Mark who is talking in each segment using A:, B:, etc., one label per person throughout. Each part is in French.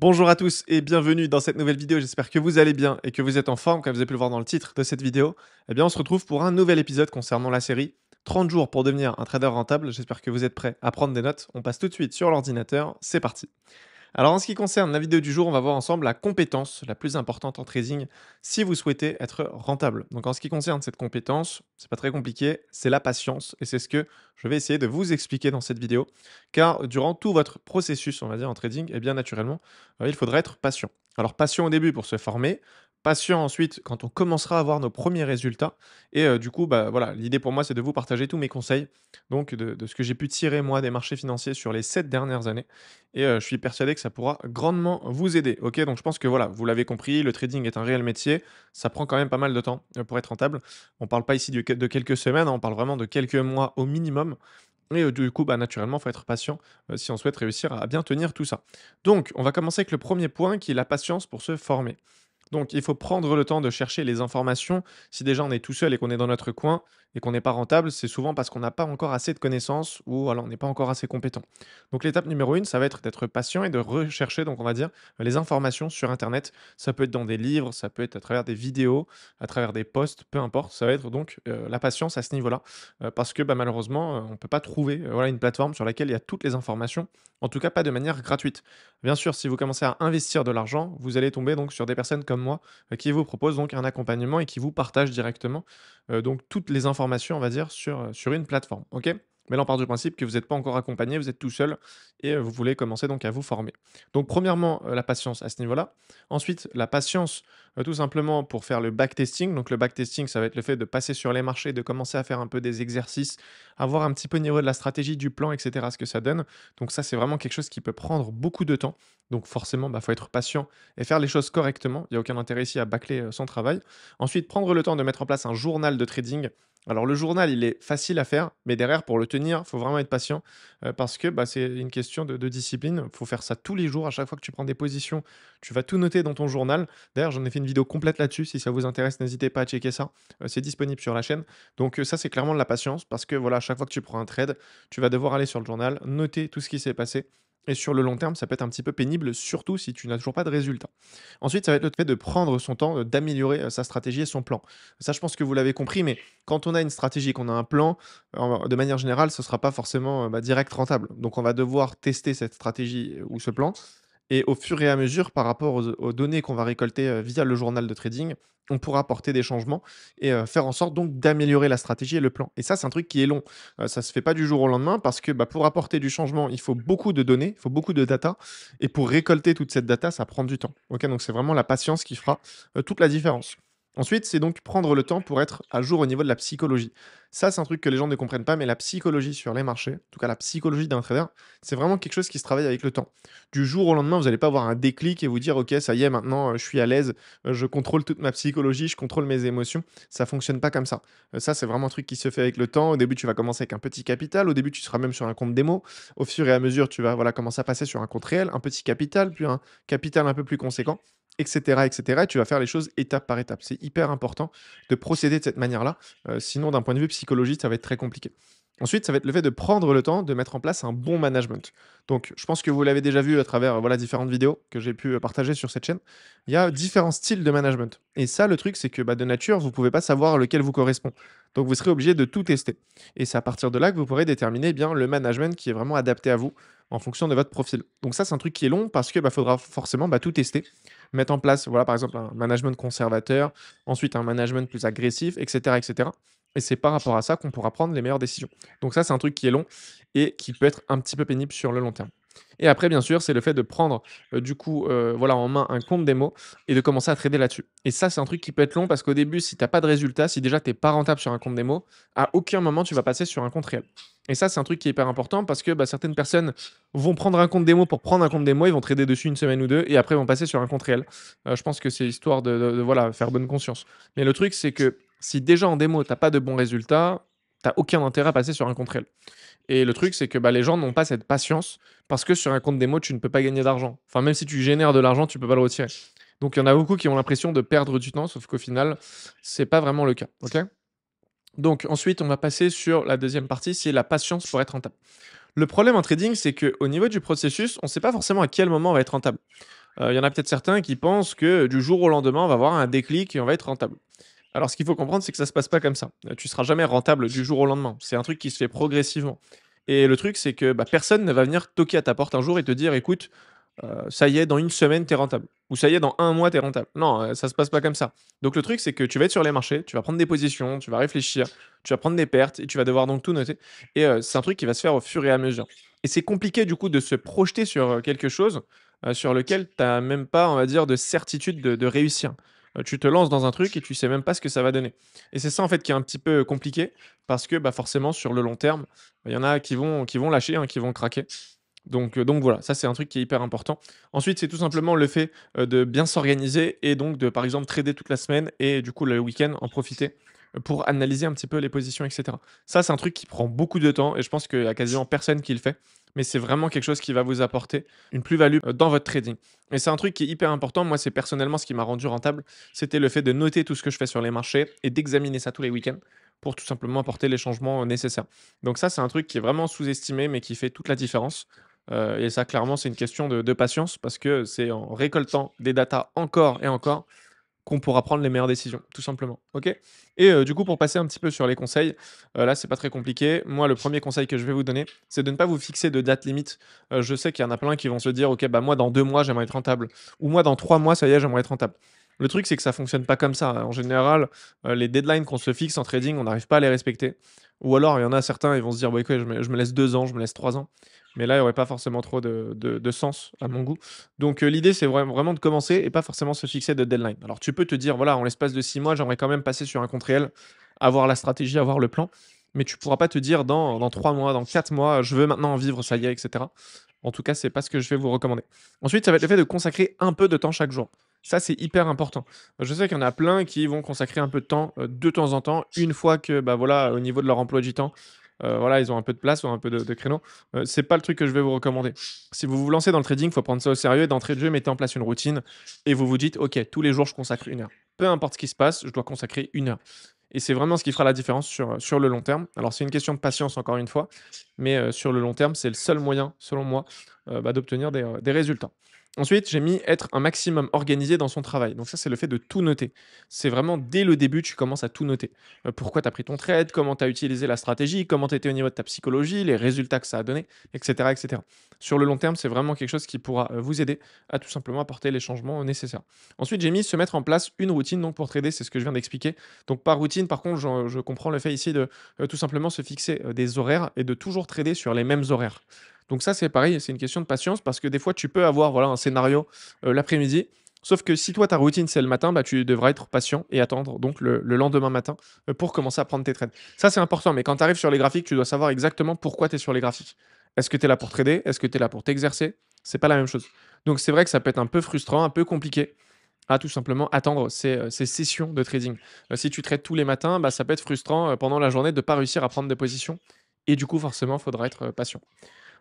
A: Bonjour à tous et bienvenue dans cette nouvelle vidéo. J'espère que vous allez bien et que vous êtes en forme, comme vous avez pu le voir dans le titre de cette vidéo. Eh bien, on se retrouve pour un nouvel épisode concernant la série 30 jours pour devenir un trader rentable. J'espère que vous êtes prêts à prendre des notes. On passe tout de suite sur l'ordinateur. C'est parti. Alors en ce qui concerne la vidéo du jour, on va voir ensemble la compétence la plus importante en trading si vous souhaitez être rentable. Donc en ce qui concerne cette compétence, c'est pas très compliqué, c'est la patience et c'est ce que je vais essayer de vous expliquer dans cette vidéo car durant tout votre processus, on va dire en trading, et eh bien naturellement, euh, il faudra être patient. Alors patient au début pour se former, patient ensuite quand on commencera à avoir nos premiers résultats. Et euh, du coup, bah, voilà, l'idée pour moi, c'est de vous partager tous mes conseils, donc de, ce que j'ai pu tirer moi des marchés financiers sur les sept dernières années. Et euh, je suis persuadé que ça pourra grandement vous aider. Ok, donc je pense que voilà, vous l'avez compris, le trading est un réel métier. Ça prend quand même pas mal de temps euh, pour être rentable. On parle pas ici de, quelques semaines, hein, on parle vraiment de quelques mois au minimum. Et du coup, bah, naturellement, il faut être patient si on souhaite réussir à bien tenir tout ça. Donc, on va commencer avec le premier point qui est la patience pour se former. Donc il faut prendre le temps de chercher les informations. Si déjà on est tout seul et qu'on est dans notre coin et qu'on n'est pas rentable, c'est souvent parce qu'on n'a pas encore assez de connaissances ou alors on n'est pas encore assez compétent. Donc l'étape numéro une, ça va être d'être patient et de rechercher, donc on va dire, les informations sur Internet. Ça peut être dans des livres, ça peut être à travers des vidéos, à travers des posts, peu importe. Ça va être donc euh, la patience à ce niveau-là euh, parce que bah, malheureusement, euh, on ne peut pas trouver voilà, une plateforme sur laquelle il y a toutes les informations, en tout cas pas de manière gratuite. Bien sûr, si vous commencez à investir de l'argent, vous allez tomber donc sur des personnes comme moi, euh, qui vous propose donc un accompagnement et qui vous partage directement euh, donc toutes les informations, on va dire, sur, euh, sur une plateforme. OK mais là, on part du principe que vous n'êtes pas encore accompagné, vous êtes tout seul et euh, vous voulez commencer donc à vous former. Donc, premièrement, euh, la patience à ce niveau-là. Ensuite, la patience euh, tout simplement pour faire le backtesting. Donc, le backtesting, ça va être le fait de passer sur les marchés, de commencer à faire un peu des exercices, avoir un petit peu au niveau de la stratégie, du plan, etc., ce que ça donne. Donc, ça, c'est vraiment quelque chose qui peut prendre beaucoup de temps. Donc, forcément, il bah, faut être patient et faire les choses correctement. Il n'y a aucun intérêt ici à bâcler son travail. Ensuite, prendre le temps de mettre en place un journal de trading. Alors le journal, il est facile à faire, mais derrière, pour le tenir, il faut vraiment être patient euh, parce que bah, c'est une question de, discipline. Il faut faire ça tous les jours. À chaque fois que tu prends des positions, tu vas tout noter dans ton journal. D'ailleurs, j'en ai fait une vidéo complète là-dessus. Si ça vous intéresse, n'hésitez pas à checker ça. Euh, c'est disponible sur la chaîne. Donc euh, ça, c'est clairement de la patience parce que voilà, à chaque fois que tu prends un trade, tu vas devoir aller sur le journal, noter tout ce qui s'est passé et sur le long terme, ça peut être un petit peu pénible, surtout si tu n'as toujours pas de résultat. Ensuite, ça va être le fait de prendre son temps, euh, d'améliorer euh, sa stratégie et son plan. Ça, je pense que vous l'avez compris, mais quand on a une stratégie, qu'on a un plan, euh, de manière générale, ce ne sera pas forcément bah, direct rentable. Donc, on va devoir tester cette stratégie ou ce plan et au fur et à mesure, par rapport aux, données qu'on va récolter euh, via le journal de trading, on pourra apporter des changements et euh, faire en sorte donc d'améliorer la stratégie et le plan. Et ça, c'est un truc qui est long. Euh, ça ne se fait pas du jour au lendemain parce que bah, pour apporter du changement, il faut beaucoup de données, il faut beaucoup de data. Et pour récolter toute cette data, ça prend du temps. Donc c'est vraiment la patience qui fera toute la différence. Ensuite, c'est donc prendre le temps pour être à jour au niveau de la psychologie. Ça, c'est un truc que les gens ne comprennent pas, mais la psychologie sur les marchés, en tout cas la psychologie d'un trader, c'est vraiment quelque chose qui se travaille avec le temps. Du jour au lendemain, vous n'allez pas avoir un déclic et vous dire, OK, ça y est, maintenant, euh, je suis à l'aise, euh, je contrôle toute ma psychologie, je contrôle mes émotions. Ça fonctionne pas comme ça. Euh, ça, c'est vraiment un truc qui se fait avec le temps. Au début, tu vas commencer avec un petit capital. Au début, tu seras même sur un compte démo. Au fur et à mesure, tu vas voilà, commencer à passer sur un compte réel, un petit capital, puis un capital un peu plus conséquent etc., etc. tu vas faire les choses étape par étape. C'est hyper important de procéder de cette manière-là. Euh, sinon, d'un point de vue psychologique, ça va être très compliqué. Ensuite, ça va être le fait de prendre le temps de mettre en place un bon management. Donc, je pense que vous l'avez déjà vu à travers euh, voilà, différentes vidéos que j'ai pu euh, partager sur cette chaîne. Il y a différents styles de management. Et ça, le truc, c'est que bah, de nature, vous ne pouvez pas savoir lequel vous correspond. Donc, vous serez obligé de tout tester. Et c'est à partir de là que vous pourrez déterminer eh bien le management qui est vraiment adapté à vous en fonction de votre profil. Donc ça, c'est un truc qui est long parce que bah, faudra forcément bah, tout tester mettre en place, voilà, par exemple, un management conservateur, ensuite un management plus agressif, etc. etc. Et c'est par rapport à ça qu'on pourra prendre les meilleures décisions. Donc ça, c'est un truc qui est long et qui peut être un petit peu pénible sur le long terme. Et après, bien sûr, c'est le fait de prendre euh, du coup euh, voilà, en main un compte démo et de commencer à trader là-dessus. Et ça, c'est un truc qui peut être long parce qu'au début, si tu n'as pas de résultat, si déjà tu n'es pas rentable sur un compte démo, à aucun moment tu vas passer sur un compte réel. Et ça, c'est un truc qui est hyper important parce que bah, certaines personnes vont prendre un compte démo pour prendre un compte démo, ils vont trader dessus une semaine ou deux et après vont passer sur un compte réel. Euh, je pense que c'est histoire de, voilà, faire bonne conscience. Mais le truc, c'est que si déjà en démo, tu n'as pas de bons résultats, tu n'as aucun intérêt à passer sur un compte réel. Et le truc, c'est que bah, les gens n'ont pas cette patience parce que sur un compte démo, tu ne peux pas gagner d'argent. Enfin, même si tu génères de l'argent, tu ne peux pas le retirer. Donc, il y en a beaucoup qui ont l'impression de perdre du temps, sauf qu'au final, c'est pas vraiment le cas. ok donc ensuite, on va passer sur la deuxième partie, c'est la patience pour être rentable. Le problème en trading, c'est qu'au niveau du processus, on ne sait pas forcément à quel moment on va être rentable. Euh, il y en a peut-être certains qui pensent que du jour au lendemain, on va avoir un déclic et on va être rentable. Alors ce qu'il faut comprendre, c'est que ça ne se passe pas comme ça. Euh, tu ne seras jamais rentable du jour au lendemain. C'est un truc qui se fait progressivement. Et le truc, c'est que bah, personne ne va venir toquer à ta porte un jour et te dire, écoute, euh, ça y est, dans une semaine, tu es rentable. Ou ça y est, dans un mois, tu es rentable. Non, euh, ça se passe pas comme ça. Donc le truc, c'est que tu vas être sur les marchés, tu vas prendre des positions, tu vas réfléchir, tu vas prendre des pertes et tu vas devoir donc tout noter. Et euh, c'est un truc qui va se faire au fur et à mesure. Et c'est compliqué du coup de se projeter sur quelque chose sur lequel tu n'as même pas, on va dire, de certitude de, réussir. tu te lances dans un truc et tu sais même pas ce que ça va donner. Et c'est ça en fait qui est un petit peu compliqué parce que bah, forcément sur le long terme, il y en a qui vont, qui vont lâcher, hein, qui vont craquer. Euh, donc, voilà, ça c'est un truc qui est hyper important. Ensuite, c'est tout simplement le fait euh, de bien s'organiser et donc de par exemple trader toute la semaine et du coup le week-end en profiter euh, pour analyser un petit peu les positions, etc. Ça c'est un truc qui prend beaucoup de temps et je pense qu'il y a quasiment personne qui le fait, mais c'est vraiment quelque chose qui va vous apporter une plus-value dans votre trading. Et c'est un truc qui est hyper important. Moi, c'est personnellement ce qui m'a rendu rentable, c'était le fait de noter tout ce que je fais sur les marchés et d'examiner ça tous les week-ends pour tout simplement apporter les changements nécessaires. Donc ça, c'est un truc qui est vraiment sous-estimé, mais qui fait toute la différence. Euh, et ça, clairement, c'est une question de, patience parce que c'est en récoltant des datas encore et encore qu'on pourra prendre les meilleures décisions, tout simplement. Ok Et euh, du coup, pour passer un petit peu sur les conseils, euh, là, c'est pas très compliqué. Moi, le premier conseil que je vais vous donner, c'est de ne pas vous fixer de date limite. je sais qu'il y en a plein qui vont se dire, ok, bah moi, dans deux mois, j'aimerais être rentable. Ou moi, dans trois mois, ça y est, j'aimerais être rentable. Le truc, c'est que ça fonctionne pas comme ça. En général, les deadlines qu'on se fixe en trading, on n'arrive pas à les respecter. Ou alors, il y en a certains, ils vont se dire, bah, écoute, je me laisse deux ans, je me laisse trois ans mais là, il n'y aurait pas forcément trop de, sens à mon mmh. goût. Donc, euh, l'idée, c'est vraiment de commencer et pas forcément se fixer de deadline. Alors, tu peux te dire, voilà, en l'espace de six mois, j'aimerais quand même passer sur un compte réel, avoir la stratégie, avoir le plan, mais tu ne pourras pas te dire dans, trois mois, dans quatre mois, je veux maintenant en vivre, ça y est, etc. En tout cas, c'est pas ce que je vais vous recommander. Ensuite, ça va être le fait de consacrer un peu de temps chaque jour. Ça, c'est hyper important. Je sais qu'il y en a plein qui vont consacrer un peu de temps euh, de temps en temps, une fois que, bah voilà, au niveau de leur emploi du temps, euh, voilà, ils ont un peu de place ont un peu de, créneau. Euh, c'est pas le truc que je vais vous recommander. Si vous vous lancez dans le trading, il faut prendre ça au sérieux. et D'entrée de jeu, mettez en place une routine et vous vous dites, OK, tous les jours, je consacre une heure. Peu importe ce qui se passe, je dois consacrer une heure. Et c'est vraiment ce qui fera la différence sur, euh, le long terme. Alors, c'est une question de patience, encore une fois, mais sur le long terme, c'est le seul moyen, selon moi, bah, d'obtenir des résultats. Ensuite, j'ai mis être un maximum organisé dans son travail. Donc ça, c'est le fait de tout noter. C'est vraiment dès le début, tu commences à tout noter. Euh, pourquoi tu as pris ton trade, comment tu as utilisé la stratégie, comment tu étais au niveau de ta psychologie, les résultats que ça a donné, etc. etc. Sur le long terme, c'est vraiment quelque chose qui pourra euh, vous aider à tout simplement apporter les changements nécessaires. Ensuite, j'ai mis se mettre en place une routine donc pour trader, c'est ce que je viens d'expliquer. Donc par routine, par contre, je, comprends le fait ici de euh, tout simplement se fixer des horaires et de toujours trader sur les mêmes horaires. Donc ça, c'est pareil, c'est une question de patience parce que des fois, tu peux avoir voilà, un scénario euh, l'après-midi. Sauf que si toi, ta routine, c'est le matin, bah, tu devras être patient et attendre donc le, lendemain matin euh, pour commencer à prendre tes trades. Ça, c'est important, mais quand tu arrives sur les graphiques, tu dois savoir exactement pourquoi tu es sur les graphiques. Est-ce que tu es là pour trader Est-ce que tu es là pour t'exercer C'est pas la même chose. Donc c'est vrai que ça peut être un peu frustrant, un peu compliqué à tout simplement attendre ces, euh, sessions de trading. si tu trades tous les matins, bah, ça peut être frustrant pendant la journée de ne pas réussir à prendre des positions. Et du coup, forcément, il faudra être patient.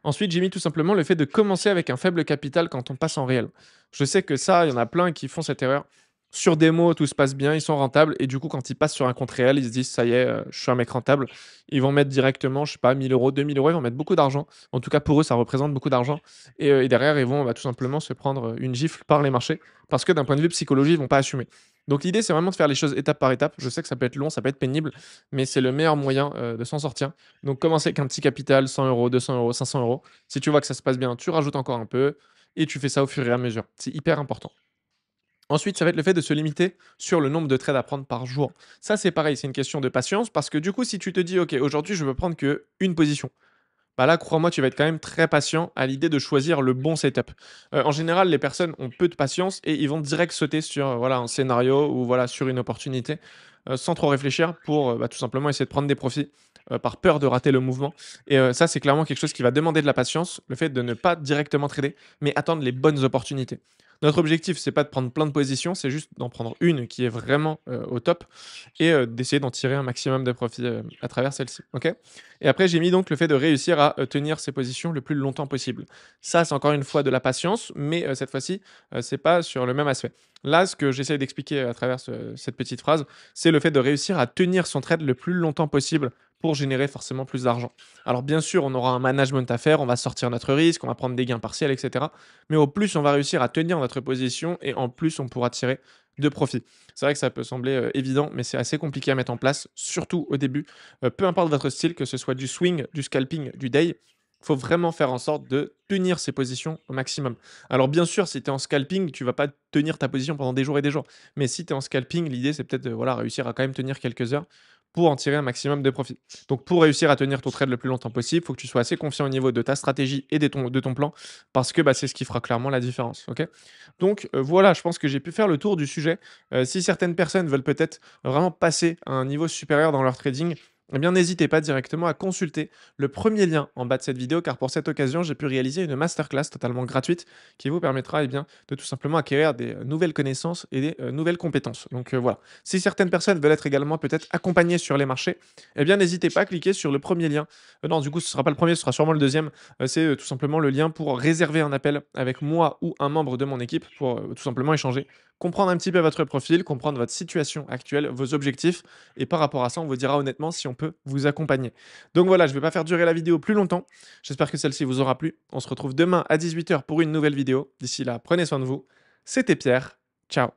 A: Ensuite, j'ai mis tout simplement le fait de commencer avec un faible capital quand on passe en réel. Je sais que ça, il y en a plein qui font cette erreur. Sur des mots, tout se passe bien, ils sont rentables, et du coup, quand ils passent sur un compte réel, ils se disent, ça y est, euh, je suis un mec rentable. Ils vont mettre directement, je sais pas, 1000 euros, 2000 euros, ils vont mettre beaucoup d'argent. En tout cas, pour eux, ça représente beaucoup d'argent. Et, euh, derrière, ils vont bah, tout simplement se prendre une gifle par les marchés, parce que d'un point de vue psychologie, ils vont pas assumer. Donc l'idée, c'est vraiment de faire les choses étape par étape. Je sais que ça peut être long, ça peut être pénible, mais c'est le meilleur moyen euh, de s'en sortir. Donc commencer avec un petit capital, 100 euros, 200 euros, 500 euros. Si tu vois que ça se passe bien, tu rajoutes encore un peu et tu fais ça au fur et à mesure. C'est hyper important. Ensuite, ça va être le fait de se limiter sur le nombre de trades à prendre par jour. Ça, c'est pareil, c'est une question de patience parce que du coup, si tu te dis, OK, aujourd'hui, je veux prendre qu'une une position, bah là, crois-moi, tu vas être quand même très patient à l'idée de choisir le bon setup. Euh, en général, les personnes ont peu de patience et ils vont direct sauter sur euh, un scénario ou voilà, sur une opportunité euh, sans trop réfléchir pour bah, tout simplement essayer de prendre des profits par peur de rater le mouvement. Et ça, c'est clairement quelque chose qui va demander de la patience, le fait de ne pas directement trader, mais attendre les bonnes opportunités. Notre objectif, c'est pas de prendre plein de positions, c'est juste d'en prendre une qui est vraiment euh, au top et euh, d'essayer d'en tirer un maximum de profit euh, à travers celle-ci. Ok et après, j'ai mis donc le fait de réussir à tenir ces positions le plus longtemps possible. Ça, c'est encore une fois de la patience, mais cette fois-ci, c'est pas sur le même aspect. Là, ce que j'essaie d'expliquer à travers cette petite phrase, c'est le fait de réussir à tenir son trade le plus longtemps possible générer forcément plus d'argent. Alors bien sûr, on aura un management à faire, on va sortir notre risque, on va prendre des gains partiels, etc. Mais au plus, on va réussir à tenir notre position et en plus, on pourra tirer de profit. C'est vrai que ça peut sembler euh, évident, mais c'est assez compliqué à mettre en place, surtout au début. Euh, peu importe votre style, que ce soit du swing, du scalping, du day, faut vraiment faire en sorte de tenir ses positions au maximum. Alors bien sûr, si tu es en scalping, tu vas pas tenir ta position pendant des jours et des jours. Mais si tu es en scalping, l'idée c'est peut-être de voilà, réussir à quand même tenir quelques heures pour en tirer un maximum de profit. Donc pour réussir à tenir ton trade le plus longtemps possible, il faut que tu sois assez confiant au niveau de ta stratégie et de ton, de ton plan, parce que bah, c'est ce qui fera clairement la différence. ok Donc euh, voilà, je pense que j'ai pu faire le tour du sujet. Euh, si certaines personnes veulent peut-être vraiment passer à un niveau supérieur dans leur trading, eh bien n'hésitez pas directement à consulter le premier lien en bas de cette vidéo car pour cette occasion j'ai pu réaliser une masterclass totalement gratuite qui vous permettra eh bien, de tout simplement acquérir des euh, nouvelles connaissances et des euh, nouvelles compétences. Donc euh, voilà, si certaines personnes veulent être également peut-être accompagnées sur les marchés, eh bien n'hésitez pas à cliquer sur le premier lien. non, du coup ce ne sera pas le premier, ce sera sûrement le deuxième. C'est tout simplement le lien pour réserver un appel avec moi ou un membre de mon équipe pour tout simplement échanger, comprendre un petit peu votre profil, comprendre votre situation actuelle, vos objectifs et par rapport à ça on vous dira honnêtement si on peut vous accompagner. Donc voilà, je ne vais pas faire durer la vidéo plus longtemps. J'espère que celle-ci vous aura plu. On se retrouve demain à 18h pour une nouvelle vidéo. D'ici là, prenez soin de vous. C'était Pierre. Ciao